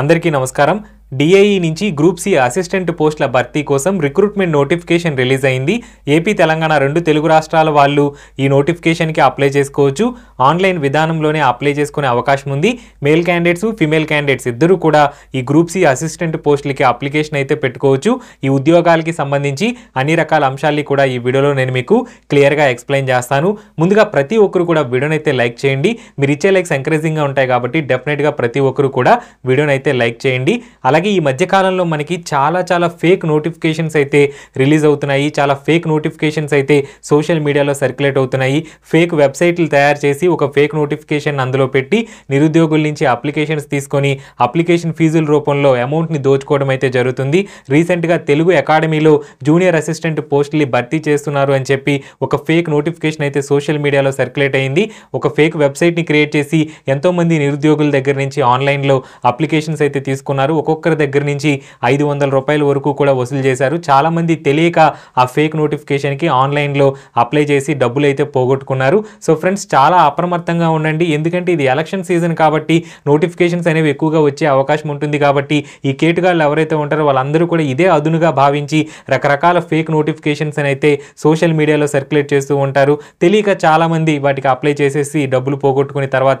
అందరికీ నమస్కారం డిఐఈ e నుంచి గ్రూప్ సి అసిస్టెంట్ పోస్టుల భర్తీ కోసం రిక్రూట్మెంట్ నోటిఫికేషన్ రిలీజ్ అయింది ఏపీ తెలంగాణ రెండు తెలుగు రాష్ట్రాల వాళ్ళు ఈ నోటిఫికేషన్కి అప్లై చేసుకోవచ్చు ఆన్లైన్ విధానంలోనే అప్లై చేసుకునే అవకాశం ఉంది మేల్ క్యాండిడేట్స్ ఫిమేల్ క్యాండిడేట్స్ ఇద్దరు కూడా ఈ గ్రూప్ సి అసిస్టెంట్ పోస్టులకి అప్లికేషన్ అయితే పెట్టుకోవచ్చు ఈ ఉద్యోగాలకి సంబంధించి అన్ని రకాల అంశాలని కూడా ఈ వీడియోలో నేను మీకు క్లియర్గా ఎక్స్ప్లెయిన్ చేస్తాను ముందుగా ప్రతి ఒక్కరు కూడా వీడియోనైతే లైక్ చేయండి మీరు ఇచ్చే లైక్స్ ఎంకరేజింగ్గా ఉంటాయి కాబట్టి డెఫినెట్గా ప్రతి ఒక్కరు కూడా వీడియోనైతే లైక్ చేయండి అలా అలాగే ఈ మధ్యకాలంలో మనకి చాలా చాలా ఫేక్ నోటిఫికేషన్స్ అయితే రిలీజ్ అవుతున్నాయి చాలా ఫేక్ నోటిఫికేషన్స్ అయితే సోషల్ మీడియాలో సర్క్యులేట్ అవుతున్నాయి ఫేక్ వెబ్సైట్లు తయారు చేసి ఒక ఫేక్ నోటిఫికేషన్ అందులో పెట్టి నిరుద్యోగుల నుంచి అప్లికేషన్స్ తీసుకొని అప్లికేషన్ ఫీజుల రూపంలో అమౌంట్ని దోచుకోవడం అయితే జరుగుతుంది రీసెంట్గా తెలుగు అకాడమీలో జూనియర్ అసిస్టెంట్ పోస్టులు భర్తీ చేస్తున్నారు అని చెప్పి ఒక ఫేక్ నోటిఫికేషన్ అయితే సోషల్ మీడియాలో సర్క్యులేట్ అయింది ఒక ఫేక్ వెబ్సైట్ని క్రియేట్ చేసి ఎంతోమంది నిరుద్యోగుల దగ్గర నుంచి ఆన్లైన్లో అప్లికేషన్స్ అయితే తీసుకున్నారు ఒక్కొక్క ఒక్కరి దగ్గర నుంచి ఐదు వందల రూపాయల వరకు కూడా వసూలు చేశారు చాలామంది తెలియక ఆ ఫేక్ నోటిఫికేషన్కి ఆన్లైన్లో అప్లై చేసి డబ్బులు అయితే పోగొట్టుకున్నారు సో ఫ్రెండ్స్ చాలా అప్రమత్తంగా ఉండండి ఎందుకంటే ఇది ఎలక్షన్ సీజన్ కాబట్టి నోటిఫికేషన్స్ అనేవి ఎక్కువగా వచ్చే అవకాశం ఉంటుంది కాబట్టి ఈ కేటుగాళ్ళు ఎవరైతే ఉంటారో వాళ్ళందరూ కూడా ఇదే అదునుగా భావించి రకరకాల ఫేక్ నోటిఫికేషన్స్ అయితే సోషల్ మీడియాలో సర్క్యులేట్ చేస్తూ ఉంటారు తెలియక చాలామంది వాటికి అప్లై చేసేసి డబ్బులు పోగొట్టుకుని తర్వాత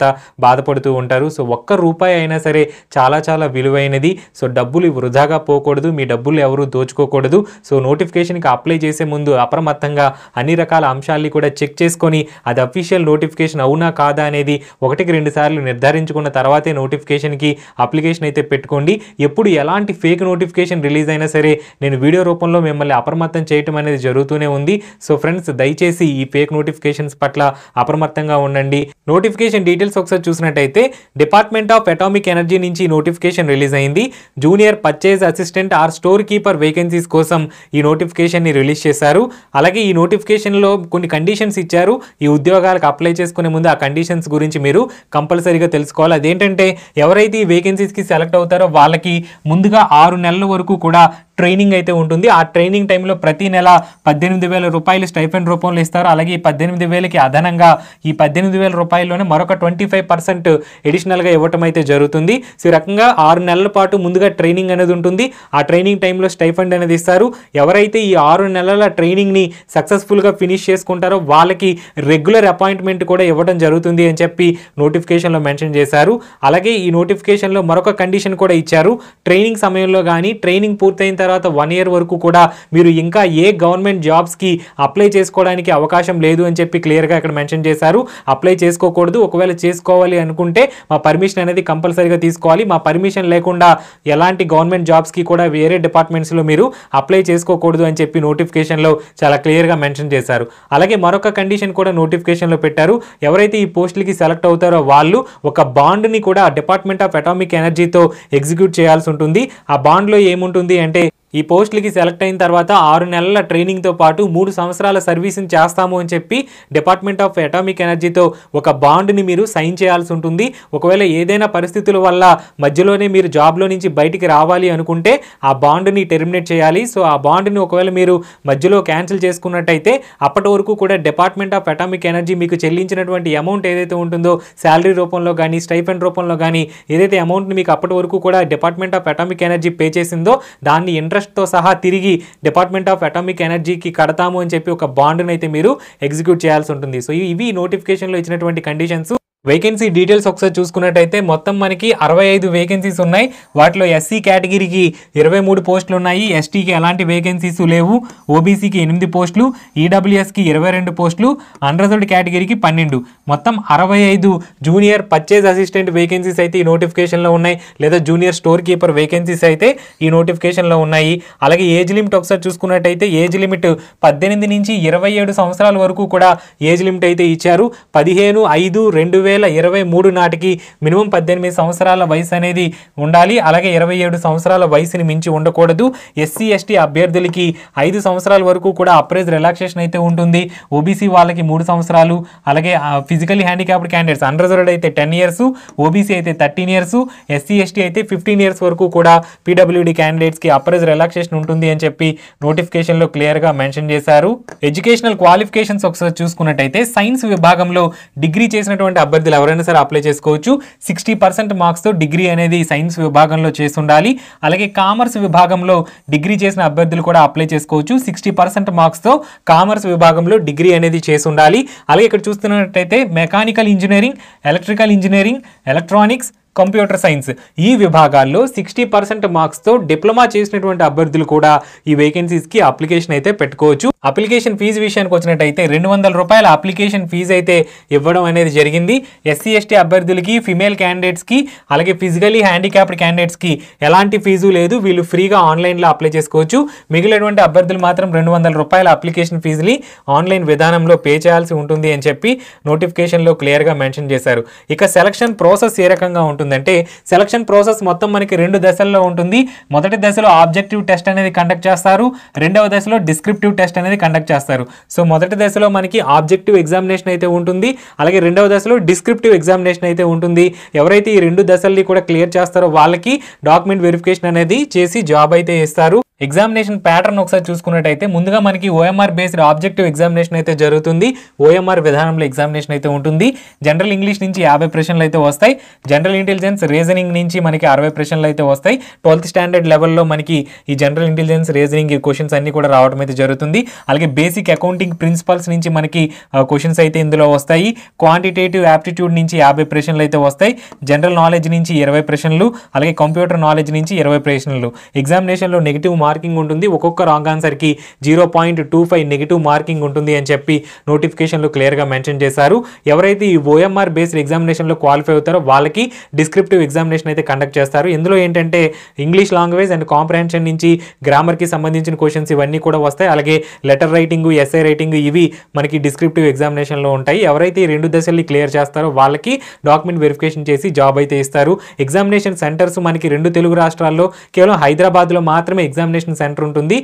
బాధపడుతూ ఉంటారు సో ఒక్క రూపాయి అయినా సరే చాలా చాలా విలువైనది సో డబ్బులు వృధాగా పోకూడదు మీ డబ్బులు ఎవరు దోచుకోకూడదు సో నోటిఫికేషన్కి అప్లై చేసే ముందు అప్రమత్తంగా అన్ని రకాల అంశాలని కూడా చెక్ చేసుకొని అది అఫీషియల్ నోటిఫికేషన్ అవునా కాదా అనేది ఒకటికి రెండు సార్లు నిర్ధారించుకున్న తర్వాతే నోటిఫికేషన్కి అప్లికేషన్ అయితే పెట్టుకోండి ఎప్పుడు ఎలాంటి ఫేక్ నోటిఫికేషన్ రిలీజ్ అయినా సరే నేను వీడియో రూపంలో మిమ్మల్ని అప్రమత్తం చేయటం అనేది జరుగుతూనే ఉంది సో ఫ్రెండ్స్ దయచేసి ఈ ఫేక్ నోటిఫికేషన్స్ పట్ల అప్రమత్తంగా ఉండండి నోటిఫికేషన్ డీటెయిల్స్ ఒకసారి చూసినట్టయితే డిపార్ట్మెంట్ ఆఫ్ అటామిక్ ఎనర్జీ నుంచి నోటిఫికేషన్ రిలీజ్ అయింది junior purchase assistant or store keeper vacancies కోసం ఈ నోటిఫికేషన్ని రిలీజ్ చేశారు అలాగే ఈ నోటిఫికేషన్లో కొన్ని కండిషన్స్ ఇచ్చారు ఈ ఉద్యోగాలకు అప్లై చేసుకునే ముందు ఆ కండిషన్స్ గురించి మీరు కంపల్సరీగా తెలుసుకోవాలి అదేంటంటే ఎవరైతే ఈ వేకెన్సీస్కి సెలెక్ట్ అవుతారో వాళ్ళకి ముందుగా ఆరు నెలల వరకు కూడా ట్రైనింగ్ అయితే ఉంటుంది ఆ ట్రైనింగ్ టైంలో ప్రతి నెల పద్దెనిమిది వేల రూపాయలు స్టైఫెండ్ రూపంలో ఇస్తారు అలాగే ఈ పద్దెనిమిది వేలకి అదనంగా ఈ పద్దెనిమిది వేల రూపాయల్లోనే మరొక ట్వంటీ ఫైవ్ పర్సెంట్ ఎడిషనల్గా ఇవ్వటం అయితే జరుగుతుంది సో రకంగా ఆరు నెలల పాటు ముందు ముందుగా ట్రైనింగ్ అనేది ఉంటుంది ఆ ట్రైనింగ్ టైంలో స్టైఫండ్ అనేది ఇస్తారు ఎవరైతే ఈ ఆరు నెలల ట్రైనింగ్ని సక్సెస్ఫుల్గా ఫినిష్ చేసుకుంటారో వాళ్ళకి రెగ్యులర్ అపాయింట్మెంట్ కూడా ఇవ్వడం జరుగుతుంది అని చెప్పి నోటిఫికేషన్లో మెన్షన్ చేశారు అలాగే ఈ నోటిఫికేషన్లో మరొక కండిషన్ కూడా ఇచ్చారు ట్రైనింగ్ సమయంలో కానీ ట్రైనింగ్ పూర్తయిన తర్వాత వన్ ఇయర్ వరకు కూడా మీరు ఇంకా ఏ గవర్నమెంట్ జాబ్స్కి అప్లై చేసుకోవడానికి అవకాశం లేదు అని చెప్పి క్లియర్గా ఇక్కడ మెన్షన్ చేశారు అప్లై చేసుకోకూడదు ఒకవేళ చేసుకోవాలి అనుకుంటే మా పర్మిషన్ అనేది కంపల్సరీగా తీసుకోవాలి మా పర్మిషన్ లేకుండా ఎలాంటి గవర్నమెంట్ జాబ్స్కి కూడా వేరే డిపార్ట్మెంట్స్లో మీరు అప్లై చేసుకోకూడదు అని చెప్పి నోటిఫికేషన్లో చాలా క్లియర్గా మెన్షన్ చేశారు అలాగే మరొక కండిషన్ కూడా నోటిఫికేషన్లో పెట్టారు ఎవరైతే ఈ పోస్టులకి సెలెక్ట్ అవుతారో వాళ్ళు ఒక బాండ్ని కూడా డిపార్ట్మెంట్ ఆఫ్ అటామిక్ ఎనర్జీతో ఎగ్జిక్యూట్ చేయాల్సి ఉంటుంది ఆ బాండ్లో ఏముంటుంది అంటే ఈ పోస్టులకి సెలెక్ట్ అయిన తర్వాత ఆరు నెలల ట్రైనింగ్తో పాటు మూడు సంవత్సరాల సర్వీసింగ్ చేస్తాము అని చెప్పి డిపార్ట్మెంట్ ఆఫ్ అటామిక్ ఎనర్జీతో ఒక బాండ్ని మీరు సైన్ చేయాల్సి ఉంటుంది ఒకవేళ ఏదైనా పరిస్థితుల వల్ల మధ్యలోనే మీరు జాబ్లో నుంచి బయటికి రావాలి అనుకుంటే ఆ బాండ్ని టెర్మినేట్ చేయాలి సో ఆ బాండ్ని ఒకవేళ మీరు మధ్యలో క్యాన్సిల్ చేసుకున్నట్టయితే అప్పటి వరకు కూడా డిపార్ట్మెంట్ ఆఫ్ అటామిక్ ఎనర్జీ మీకు చెల్లించినటువంటి అమౌంట్ ఏదైతే ఉంటుందో శాలరీ రూపంలో కానీ స్టైఫెండ్ రూపంలో కానీ ఏదైతే అమౌంట్ని మీకు అప్పటి వరకు కూడా department of atomic energy pay చేసిందో దాన్ని ఇంటర్ ఇంట్రెస్ట్తో సహా తిరిగి డిపార్ట్మెంట్ ఆఫ్ అటామిక్ ఎనర్జీకి కడతాము అని చెప్పి ఒక బాండ్ని అయితే మీరు ఎగ్జిక్యూట్ చేయాల్సి ఉంటుంది సో ఇవి నోటిఫికేషన్లో ఇచ్చినటువంటి కండిషన్స్ వేకెన్సీ డీటెయిల్స్ ఒకసారి చూసుకున్నట్టయితే మొత్తం మనకి అరవై ఐదు వేకెన్సీస్ ఉన్నాయి వాటిలో ఎస్సీ కేటగిరీకి ఇరవై మూడు పోస్టులు ఉన్నాయి ఎస్టీకి ఎలాంటి వేకెన్సీస్ లేవు ఓబీసీకి ఎనిమిది పోస్టులు ఈడబ్ల్యూఎస్కి e ఇరవై రెండు పోస్టులు అన్రిజర్వ్డ్ కేటగిరీకి పన్నెండు మొత్తం అరవై ఐదు జూనియర్ పర్చేజ్ అసిస్టెంట్ వేకెన్సీస్ అయితే ఈ నోటిఫికేషన్లో ఉన్నాయి లేదా జూనియర్ స్టోర్ కీపర్ వేకెన్సీస్ అయితే ఈ నోటిఫికేషన్లో ఉన్నాయి అలాగే ఏజ్ లిమిట్ ఒకసారి చూసుకున్నట్టయితే ఏజ్ లిమిట్ పద్దెనిమిది నుంచి ఇరవై ఏడు సంవత్సరాల వరకు కూడా ఏజ్ లిమిట్ అయితే ఇచ్చారు పదిహేను ఐదు రెండు వేల వేల ఇరవై మూడు నాటికి మినిమం పద్దెనిమిది సంవత్సరాల వయసు అనేది ఉండాలి అలాగే ఇరవై ఏడు సంవత్సరాల వయసుని మించి ఉండకూడదు ఎస్సీ ఎస్టీ అభ్యర్థులకి ఐదు సంవత్సరాల వరకు కూడా అప్రైజ్ రిలాక్సేషన్ అయితే ఉంటుంది ఓబీసీ వాళ్ళకి మూడు సంవత్సరాలు అలాగే ఫిజికలీ హ్యాండిక్యాప్డ్ క్యాండిడేట్స్ అన్రిజర్వ్డ్ అయితే టెన్ ఇయర్స్ ఓబీసీ అయితే థర్టీన్ ఇయర్స్ ఎస్సీ ఎస్టీ అయితే ఫిఫ్టీన్ ఇయర్స్ వరకు కూడా పీడబ్ల్యూడీ క్యాండిడేట్స్కి అప్రైజ్ రిలాక్సేషన్ ఉంటుంది అని చెప్పి నోటిఫికేషన్లో క్లియర్గా మెన్షన్ చేశారు ఎడ్యుకేషనల్ క్వాలిఫికేషన్స్ ఒకసారి చూసుకున్నట్టయితే సైన్స్ విభాగంలో డిగ్రీ చేసినటువంటి అభ్యర్థులు విద్యార్థులు ఎవరైనా సరే అప్లై చేసుకోవచ్చు సిక్స్టీ పర్సెంట్ మార్క్స్తో డిగ్రీ అనేది సైన్స్ విభాగంలో చేసి ఉండాలి అలాగే కామర్స్ విభాగంలో డిగ్రీ చేసిన అభ్యర్థులు కూడా అప్లై చేసుకోవచ్చు సిక్స్టీ పర్సెంట్ మార్క్స్తో కామర్స్ విభాగంలో డిగ్రీ అనేది చేసి ఉండాలి అలాగే ఇక్కడ చూస్తున్నట్టయితే mechanical engineering electrical engineering electronics computer science ఈ విభాగాల్లో సిక్స్టీ పర్సెంట్ మార్క్స్తో డిప్లొమా చేసినటువంటి అభ్యర్థులు కూడా ఈ వేకెన్సీస్కి అప్లికేషన్ అయితే పెట్టుకోవచ్చు అప్లికేషన్ ఫీజు విషయానికి వచ్చినట్టయితే రెండు వందల రూపాయల అప్లికేషన్ ఫీజు అయితే ఇవ్వడం అనేది జరిగింది ఎస్సీ ఎస్టీ అభ్యర్థులకి ఫిమేల్ క్యాండిడేట్స్కి అలాగే ఫిజికలీ హ్యాండిక్యాప్డ్ క్యాండిడేట్స్కి ఎలాంటి ఫీజు లేదు వీళ్ళు ఫ్రీగా ఆన్లైన్లో అప్లై చేసుకోవచ్చు మిగిలినటువంటి అభ్యర్థులు మాత్రం రెండు వందల రూపాయల అప్లికేషన్ ఫీజుని ఆన్లైన్ విధానంలో పే చేయాల్సి ఉంటుంది అని చెప్పి నోటిఫికేషన్లో క్లియర్గా మెన్షన్ చేశారు ఇక సెలక్షన్ ప్రాసెస్ ఏ రకంగా ఉంటుందంటే సెలక్షన్ ప్రాసెస్ మొత్తం మనకి రెండు దశల్లో ఉంటుంది మొదటి దశలో ఆబ్జెక్టివ్ టెస్ట్ అనేది కండక్ట్ చేస్తారు రెండవ దశలో డిస్క్రిప్టివ్ టెస్ట్ అనేది అనేది కండక్ట్ చేస్తారు సో మొదటి దశలో మనకి ఆబ్జెక్టివ్ ఎగ్జామినేషన్ అయితే ఉంటుంది అలాగే రెండవ దశలో డిస్క్రిప్టివ్ ఎగ్జామినేషన్ అయితే ఉంటుంది ఎవరైతే ఈ రెండు దశల్ని కూడా క్లియర్ చేస్తారో వాళ్ళకి డాక్యుమెంట్ వెరిఫికేషన్ అనేది చేసి జాబ్ అయితే ఇస్తారు ఎగ్జామినేషన్ ప్యాటర్న్ ఒకసారి చూసుకున్నట్టయితే ముందుగా మనకి ఓఎంఆర్ బేస్డ్ ఆబ్జెక్టివ్ ఎగ్జామినేషన్ అయితే జరుగుతుంది ఓఎంఆర్ విధానంలో ఎగ్జామినేషన్ అయితే ఉంటుంది జనరల్ ఇంగ్లీష్ నుంచి యాభై ప్రశ్నలు అయితే వస్తాయి జనరల్ ఇంటెలిజెన్స్ రీజనింగ్ నుంచి మనకి అరవై ప్రశ్నలు అయితే వస్తాయి ట్వెల్త్ స్టాండర్డ్ లెవెల్లో మనకి ఈ జనరల్ ఇంటెలిజెన్స్ రీజనింగ్ క్వశ్చన్స్ అన్ని కూడా రావడం అయితే జరుగుతుంది అలాగే బేసిక్ అకౌంటింగ్ ప్రిన్సిపల్స్ నుంచి మనకి క్వశ్చన్స్ అయితే ఇందులో వస్తాయి క్వాంటిటేటివ్ యాప్టిట్యూడ్ నుంచి యాభై ప్రశ్నలు అయితే వస్తాయి జనరల్ నాలెడ్జ్ నుంచి ఇరవై ప్రశ్నలు అలాగే కంప్యూటర్ నాలెడ్జ్ నుంచి ఇరవై ప్రశ్నలు ఎగ్జామినేషన్లో నెగిటివ్ మార్కింగ్ ఉంటుంది ఒక్కొక్క రాంగ్ ఆన్సర్కి zero point two five negative marking ఉంటుంది అని చెప్పి నోటిఫికేషన్లు క్లియర్గా మెన్షన్ చేశారు ఎవరైతే ఈ ఓఎంఆర్ బేస్డ్ ఎగ్జామినేషన్లో క్వాలిఫై అవుతారో వాళ్ళకి డిస్క్రిప్టివ్ ఎగ్జామినేషన్ అయితే కండక్ట్ చేస్తారు ఇందులో ఏంటంటే ఇంగ్లీష్ లాంగ్వేజ్ అండ్ కాంప్రహెన్షన్ నుంచి గ్రామర్కి సంబంధించిన క్వశ్చన్స్ ఇవన్నీ కూడా వస్తాయి అలాగే లెటర్ రైటింగ్ ఎస్ఏ రైటింగ్ ఇవి మనకి డిస్క్రిప్టివ్ ఎగ్జామినేషన్లో ఉంటాయి ఎవరైతే ఈ రెండు దశల్ని క్లియర్ చేస్తారో వాళ్ళకి డాక్యుమెంట్ వెరిఫికేషన్ చేసి జాబ్ అయితే ఇస్తారు ఎగ్జామినేషన్ సెంటర్స్ మనకి రెండు తెలుగు రాష్ట్రాల్లో కేవలం హైదరాబాద్లో మాత్రమే ఎగ్జామినేషన్ ఎగ్జామినేషన్ సెంటర్ ఉంటుంది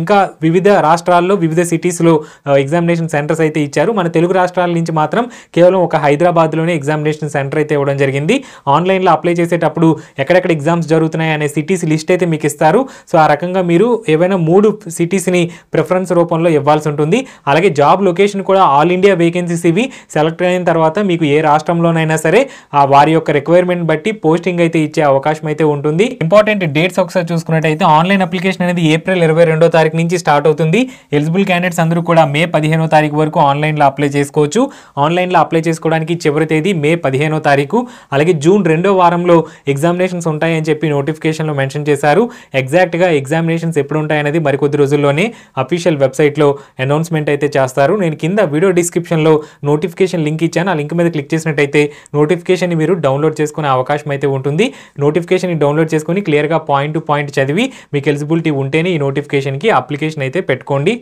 ఇంకా వివిధ రాష్ట్రాల్లో వివిధ సిటీస్లో ఎగ్జామినేషన్ సెంటర్స్ అయితే ఇచ్చారు మన తెలుగు రాష్ట్రాల నుంచి మాత్రం కేవలం ఒక హైదరాబాద్లోనే ఎగ్జామినేషన్ సెంటర్ అయితే ఇవ్వడం జరిగింది ఆన్లైన్లో అప్లై చేసేటప్పుడు ఎక్కడెక్కడ ఎగ్జామ్స్ జరుగుతున్నాయి అనే సిటీస్ లిస్ట్ అయితే మీకు ఇస్తారు సో ఆ రకంగా మీరు ఏవైనా మూడు సిటీస్ని ప్రిఫరెన్స్ రూపంలో ఇవ్వాల్సి ఉంటుంది అలాగే జాబ్ లొకేషన్ కూడా ఆల్ ఇండియా వేకెన్సీస్ ఇవి సెలెక్ట్ అయిన తర్వాత మీకు ఏ రాష్ట్రంలోనైనా సరే ఆ వారి యొక్క రిక్వైర్మెంట్ బట్టి పోస్టింగ్ అయితే ఇచ్చే అవకాశం అయితే ఉంటుంది ఇంపార్టెంట్ డేట్స్ ఒకసారి చూసుకున్నట్టయితే ఆన్లైన్ అప్లికేషన్ నోటిఫికేషన్ అనేది ఏప్రిల్ ఇరవై రెండో నుంచి స్టార్ట్ అవుతుంది ఎలిజిబుల్ క్యాండిడేట్స్ అందరూ కూడా మే పదిహేనో తారీఖు వరకు ఆన్లైన్లో అప్లై చేసుకోవచ్చు ఆన్లైన్లో అప్లై చేసుకోవడానికి చివరి తేదీ మే పదిహేనో తారీఖు అలాగే జూన్ రెండో వారంలో ఎగ్జామినేషన్స్ ఉంటాయని చెప్పి నోటిఫికేషన్లో మెన్షన్ చేశారు ఎగ్జాక్ట్గా ఎగ్జామినేషన్స్ ఎప్పుడు ఉంటాయనేది మరికొద్ది రోజుల్లోనే అఫీషియల్ వెబ్సైట్లో అనౌన్స్మెంట్ అయితే చేస్తారు నేను కింద వీడియో డిస్క్రిప్షన్లో నోటిఫికేషన్ లింక్ ఇచ్చాను ఆ లింక్ మీద క్లిక్ చేసినట్టయితే నోటిఫికేషన్ని మీరు డౌన్లోడ్ చేసుకునే అవకాశం అయితే ఉంటుంది నోటిఫికేషన్ డౌన్లోడ్ చేసుకుని క్లియర్గా పాయింట్ టు పాయింట్ చదివి మీకు ఎలిజిబుల్ ఎలిజిబిలిటీ ఉంటేనే ఈ నోటిఫికేషన్కి అప్లికేషన్ అయితే పెట్టుకోండి